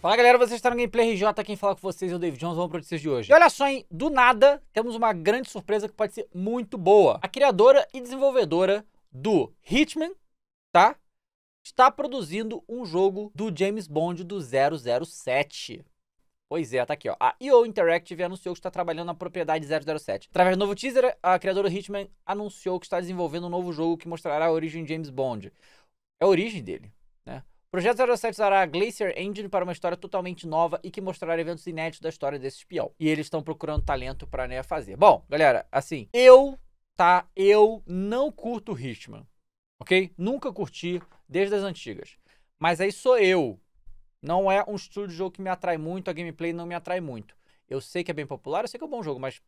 Fala galera, vocês estão no Gameplay RJ, quem fala com vocês é o David Jones, vamos para notícias de hoje. E olha só, hein, do nada, temos uma grande surpresa que pode ser muito boa. A criadora e desenvolvedora do Hitman, tá? Está produzindo um jogo do James Bond do 007. Pois é, tá aqui, ó. A EO Interactive anunciou que está trabalhando na propriedade 007. Através do novo teaser, a criadora Hitman anunciou que está desenvolvendo um novo jogo que mostrará a origem de James Bond. É a origem dele. Projeto 07 usará a Glacier Engine para uma história totalmente nova e que mostrará eventos inéditos da história desse espião. E eles estão procurando talento para né, fazer. Bom, galera, assim, eu, tá? Eu não curto Hitman, ok? Nunca curti, desde as antigas. Mas aí sou eu. Não é um estilo de jogo que me atrai muito, a gameplay não me atrai muito. Eu sei que é bem popular, eu sei que é um bom jogo, mas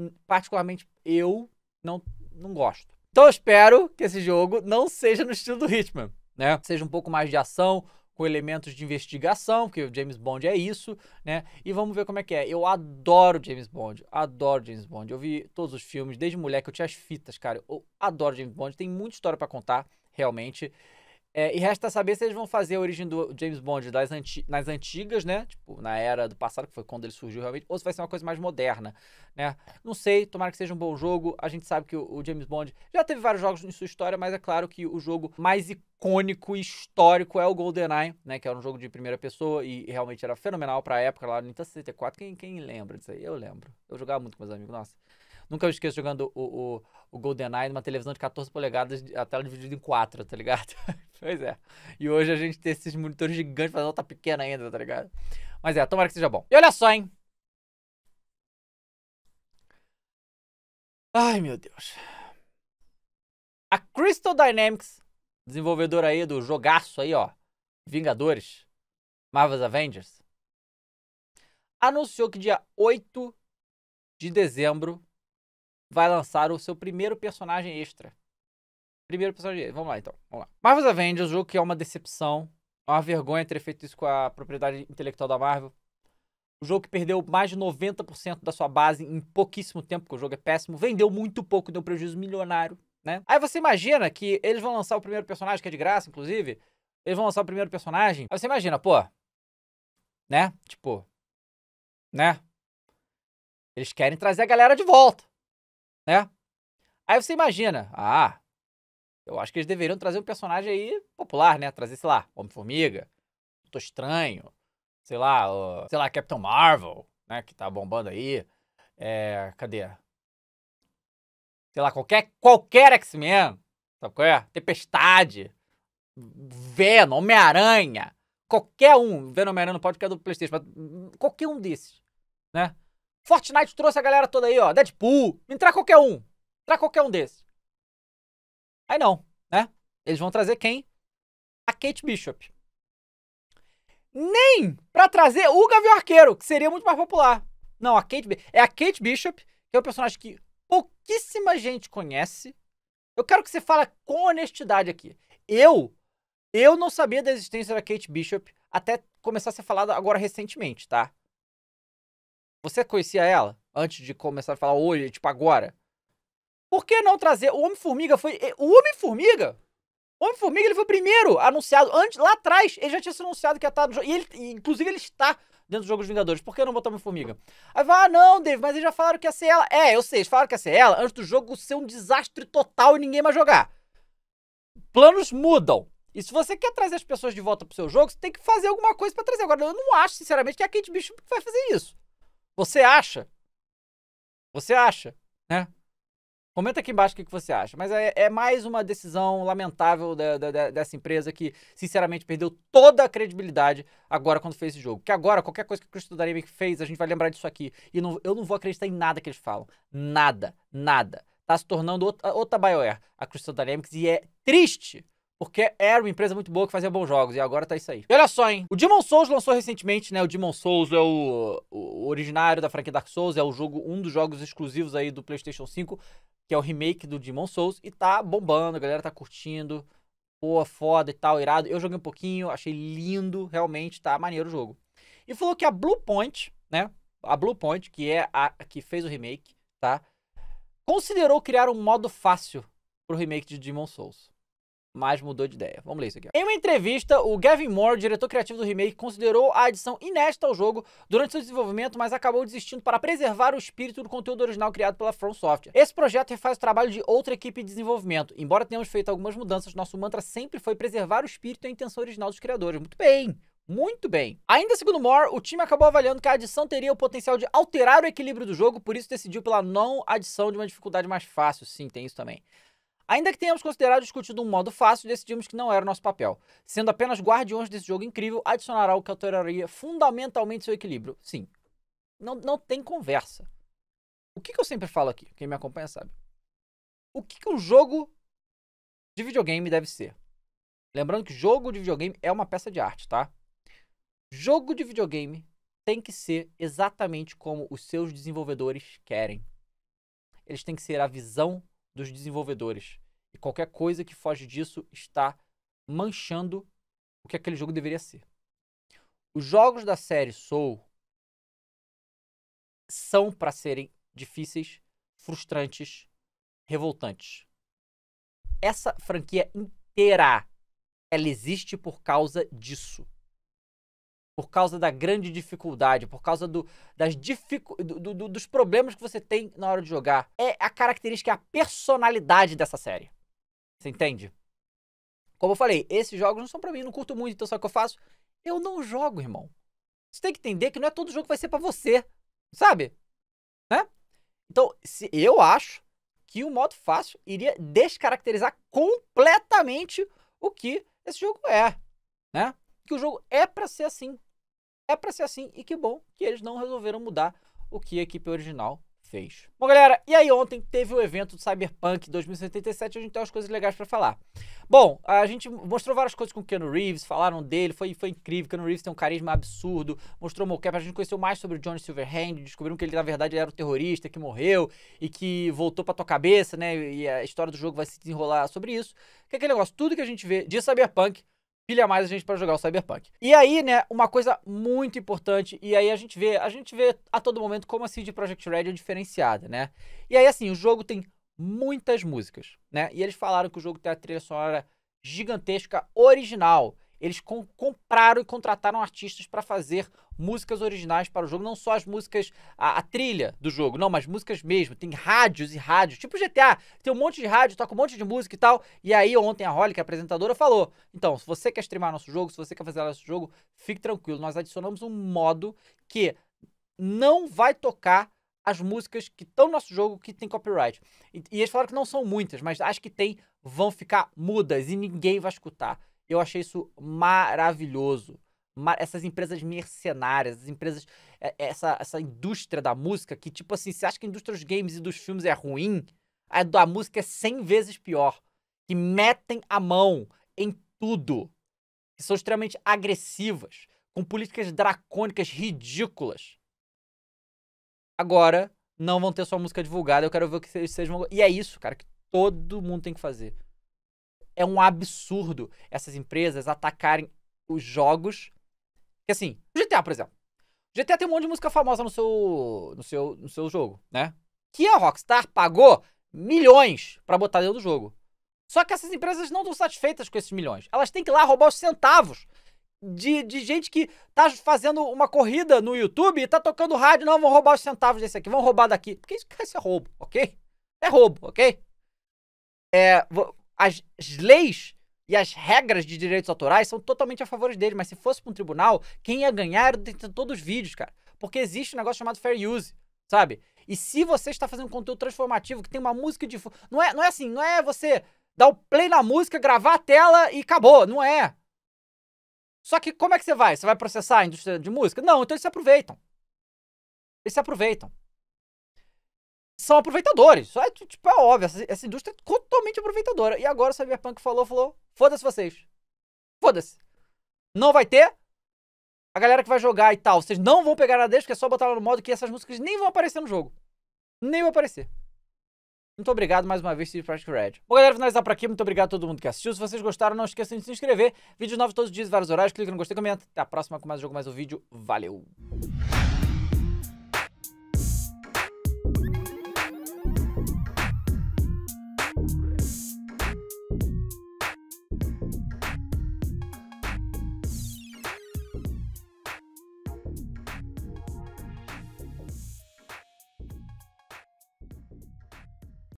hum, particularmente eu não, não gosto. Então eu espero que esse jogo não seja no estilo do Hitman né? Seja um pouco mais de ação, com elementos de investigação, porque o James Bond é isso, né? E vamos ver como é que é. Eu adoro James Bond, adoro James Bond. Eu vi todos os filmes, desde moleque eu tinha as fitas, cara. Eu adoro James Bond, tem muita história para contar, realmente. É, e resta saber se eles vão fazer a origem do James Bond das anti nas antigas, né? Tipo, na era do passado, que foi quando ele surgiu realmente, ou se vai ser uma coisa mais moderna, né? Não sei, tomara que seja um bom jogo. A gente sabe que o, o James Bond já teve vários jogos em sua história, mas é claro que o jogo mais icônico e histórico é o GoldenEye, né? Que era um jogo de primeira pessoa e realmente era fenomenal pra época lá no Nintendo 64. Quem, quem lembra disso aí? Eu lembro. Eu jogava muito com meus amigos, nossa. Nunca eu esqueço jogando o, o, o GoldenEye numa televisão de 14 polegadas, a tela dividida em quatro, tá ligado? pois é. E hoje a gente tem esses monitores gigantes, mas ela tá pequena ainda, tá ligado? Mas é, tomara que seja bom. E olha só, hein? Ai, meu Deus. A Crystal Dynamics, desenvolvedora aí do jogaço aí, ó, Vingadores, Marvel's Avengers, anunciou que dia 8 de dezembro vai lançar o seu primeiro personagem extra. Primeiro personagem extra. Vamos lá, então. Vamos lá. Marvel's Avengers, o jogo que é uma decepção. É uma vergonha ter feito isso com a propriedade intelectual da Marvel. O jogo que perdeu mais de 90% da sua base em pouquíssimo tempo, porque o jogo é péssimo. Vendeu muito pouco, deu um prejuízo milionário, né? Aí você imagina que eles vão lançar o primeiro personagem, que é de graça, inclusive. Eles vão lançar o primeiro personagem. Aí você imagina, pô. Né? Tipo. Né? Eles querem trazer a galera de volta né? Aí você imagina, ah, eu acho que eles deveriam trazer um personagem aí popular, né? Trazer, sei lá, Homem-Formiga, Tô Estranho, sei lá, uh, sei lá, Capitão Marvel, né? Que tá bombando aí. É, cadê? Sei lá, qualquer, qualquer X-Men, sabe qual é? Tempestade, Venom, Homem-Aranha, qualquer um. Venom Homem-Aranha não pode ficar é do Playstation, mas qualquer um desses, né? Fortnite trouxe a galera toda aí, ó. Deadpool. Entrar qualquer um. Entrar qualquer um desses. Aí não, né? Eles vão trazer quem? A Kate Bishop. Nem para trazer o Gavião Arqueiro, que seria muito mais popular. Não, a Kate é a Kate Bishop, que é um personagem que pouquíssima gente conhece. Eu quero que você fale com honestidade aqui. Eu eu não sabia da existência da Kate Bishop até começar a ser falada agora recentemente, tá? Você conhecia ela antes de começar a falar hoje, tipo agora? Por que não trazer? O Homem-Formiga foi. Eh, o Homem-Formiga? O Homem-Formiga ele foi o primeiro anunciado. Antes, lá atrás, ele já tinha sido anunciado que ia estar no jogo. E ele, inclusive, ele está dentro do jogo dos Vingadores. Por que não botar o Homem-Formiga? Aí vai, ah, não, Dave, mas eles já falaram que ia ser ela. É, eu sei, eles falaram que ia ser ela antes do jogo ser um desastre total e ninguém mais jogar. Planos mudam. E se você quer trazer as pessoas de volta pro seu jogo, você tem que fazer alguma coisa para trazer. Agora, eu não acho, sinceramente, que é a Kate Bishop vai fazer isso. Você acha? Você acha, né? Comenta aqui embaixo o que você acha. Mas é, é mais uma decisão lamentável da, da, dessa empresa que, sinceramente, perdeu toda a credibilidade agora quando fez esse jogo. Que agora, qualquer coisa que o Crystal Dynamics fez, a gente vai lembrar disso aqui. E não, eu não vou acreditar em nada que eles falam. Nada, nada. Tá se tornando outra, outra BioWare, a Crystal Dynamics, e é triste porque era uma empresa muito boa que fazia bons jogos. E agora tá isso aí. E olha só, hein? O Demon Souls lançou recentemente, né? O Demon Souls é o, o originário da franquia Dark Souls. É o jogo, um dos jogos exclusivos aí do PlayStation 5. Que é o remake do Demon Souls. E tá bombando, a galera tá curtindo. Pô, foda e tal, irado. Eu joguei um pouquinho, achei lindo. Realmente tá maneiro o jogo. E falou que a Blue Point, né? A Blue Point, que é a que fez o remake, tá? Considerou criar um modo fácil pro remake de Demon Souls mas mudou de ideia. Vamos ler isso aqui. Em uma entrevista, o Gavin Moore, diretor criativo do remake, considerou a adição inédita ao jogo durante seu desenvolvimento, mas acabou desistindo para preservar o espírito do conteúdo original criado pela From Software. Esse projeto refaz o trabalho de outra equipe de desenvolvimento. Embora tenhamos feito algumas mudanças, nosso mantra sempre foi preservar o espírito e a intenção original dos criadores. Muito bem! Muito bem. Ainda segundo Moore, o time acabou avaliando que a adição teria o potencial de alterar o equilíbrio do jogo, por isso decidiu pela não adição de uma dificuldade mais fácil. Sim, tem isso também. Ainda que tenhamos considerado discutido um modo fácil, decidimos que não era o nosso papel. Sendo apenas guardiões desse jogo incrível, adicionará o que alteraria fundamentalmente seu equilíbrio. Sim. Não, não tem conversa. O que, que eu sempre falo aqui? Quem me acompanha sabe. O que, que um jogo de videogame deve ser? Lembrando que jogo de videogame é uma peça de arte, tá? Jogo de videogame tem que ser exatamente como os seus desenvolvedores querem. Eles têm que ser a visão dos desenvolvedores. E qualquer coisa que foge disso está manchando o que aquele jogo deveria ser. Os jogos da série Soul são para serem difíceis, frustrantes, revoltantes. Essa franquia inteira ela existe por causa disso por causa da grande dificuldade, por causa do, das dificu do, do, dos problemas que você tem na hora de jogar. É a característica, é a personalidade dessa série. Você entende? Como eu falei, esses jogos não são para mim, não curto muito, então sabe o que eu faço? Eu não jogo, irmão. Você tem que entender que não é todo jogo que vai ser para você, sabe? Né? Então, se, eu acho que o modo fácil iria descaracterizar completamente o que esse jogo é, né? Que o jogo é para ser assim é para ser assim e que bom que eles não resolveram mudar o que a equipe original fez. Bom, galera, e aí ontem teve o evento do Cyberpunk 2077, a gente tem umas coisas legais para falar. Bom, a gente mostrou várias coisas com o Keanu Reeves, falaram dele, foi, foi incrível, Keanu Reeves tem um carisma absurdo, mostrou o mocap, a gente conheceu mais sobre o Johnny Silverhand, descobriram que ele na verdade era um terrorista que morreu e que voltou para tua cabeça, né, e a história do jogo vai se desenrolar sobre isso. Que é aquele negócio, tudo que a gente vê de Cyberpunk pilha mais a gente para jogar o Cyberpunk. E aí, né, uma coisa muito importante, e aí a gente vê, a gente vê a todo momento como a CD Projekt Red é diferenciada, né? E aí, assim, o jogo tem muitas músicas, né? E eles falaram que o jogo tem a trilha sonora gigantesca original. Eles com, compraram e contrataram artistas para fazer músicas originais para o jogo. Não só as músicas, a, a, trilha do jogo, não, mas músicas mesmo. Tem rádios e rádios, tipo GTA. Tem um monte de rádio, toca um monte de música e tal. E aí, ontem a Holly, que é a apresentadora, falou: então, se você quer streamar nosso jogo, se você quer fazer nosso jogo, fique tranquilo. Nós adicionamos um modo que não vai tocar as músicas que estão no nosso jogo que tem copyright. E, e eles falaram que não são muitas, mas acho que tem vão ficar mudas e ninguém vai escutar. Eu achei isso maravilhoso. Essas empresas mercenárias, essas empresas. É, essa, essa indústria da música que, tipo assim, você acha que a indústria dos games e dos filmes é ruim, a da música é 100 vezes pior. Que metem a mão em tudo. Que são extremamente agressivas, com políticas dracônicas ridículas. Agora, não vão ter sua música divulgada. Eu quero ver o que vocês vão. E é isso, cara, que todo mundo tem que fazer é um absurdo essas empresas atacarem os jogos. Que assim, GTA, por exemplo. GTA tem um monte de música famosa no seu, no seu, no seu jogo, né? Que a Rockstar pagou milhões para botar dentro do jogo. Só que essas empresas não estão satisfeitas com esses milhões. Elas têm que ir lá roubar os centavos de, de gente que tá fazendo uma corrida no YouTube e tá tocando rádio. Não, vão roubar os centavos desse aqui, vão roubar daqui. Porque isso, isso é roubo, ok? É roubo, ok? É, as, as leis e as regras de direitos autorais são totalmente a favor dele, mas se fosse para um tribunal, quem ia ganhar era o detentor dos vídeos, cara. Porque existe um negócio chamado fair use, sabe? E se você está fazendo conteúdo transformativo, que tem uma música de não é, não é assim, não é você dar o play na música, gravar a tela e acabou, não é. Só que como é que você vai? Você vai processar a indústria de música? Não, então eles se aproveitam. Eles se aproveitam são aproveitadores. Só é, tipo, é óbvio, essa, essa indústria é totalmente aproveitadora. E agora o Cyberpunk falou, falou, foda-se vocês. Foda-se. Não vai ter. A galera que vai jogar e tal, vocês não vão pegar nada disso, porque é só botar lá no modo que essas músicas nem vão aparecer no jogo. Nem vão aparecer. Muito obrigado mais uma vez, Steve Project Red. Bom, galera, finalizar por aqui. Muito obrigado a todo mundo que assistiu. Se vocês gostaram, não esqueçam de se inscrever. Vídeos novos todos os dias, vários horários. Clica no gostei, comenta. Até a próxima com mais um jogo, mais um vídeo. Valeu!